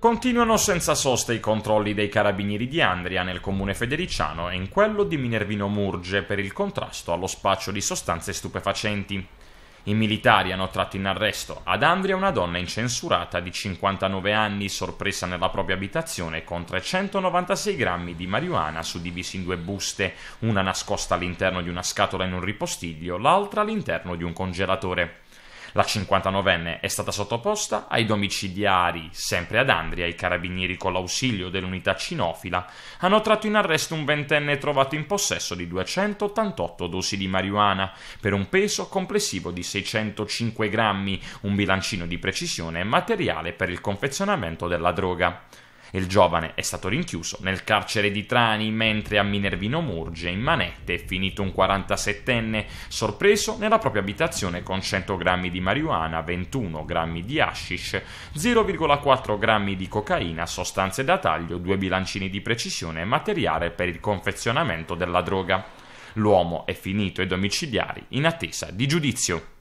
Continuano senza sosta i controlli dei carabinieri di Andria nel comune federiciano e in quello di Minervino Murge per il contrasto allo spaccio di sostanze stupefacenti. I militari hanno tratto in arresto ad Andria una donna incensurata di 59 anni sorpresa nella propria abitazione con 396 grammi di marijuana suddivisi in due buste, una nascosta all'interno di una scatola in un ripostiglio, l'altra all'interno di un congelatore. La 59enne è stata sottoposta ai domiciliari, sempre ad Andria, i carabinieri con l'ausilio dell'unità cinofila hanno tratto in arresto un ventenne trovato in possesso di 288 dosi di marijuana, per un peso complessivo di 605 grammi, un bilancino di precisione e materiale per il confezionamento della droga il giovane è stato rinchiuso nel carcere di Trani mentre a Minervino Murge in manette è finito un 47enne sorpreso nella propria abitazione con 100 grammi di marijuana, 21 grammi di hashish, 0,4 grammi di cocaina, sostanze da taglio, due bilancini di precisione e materiale per il confezionamento della droga. L'uomo è finito ai domiciliari in attesa di giudizio.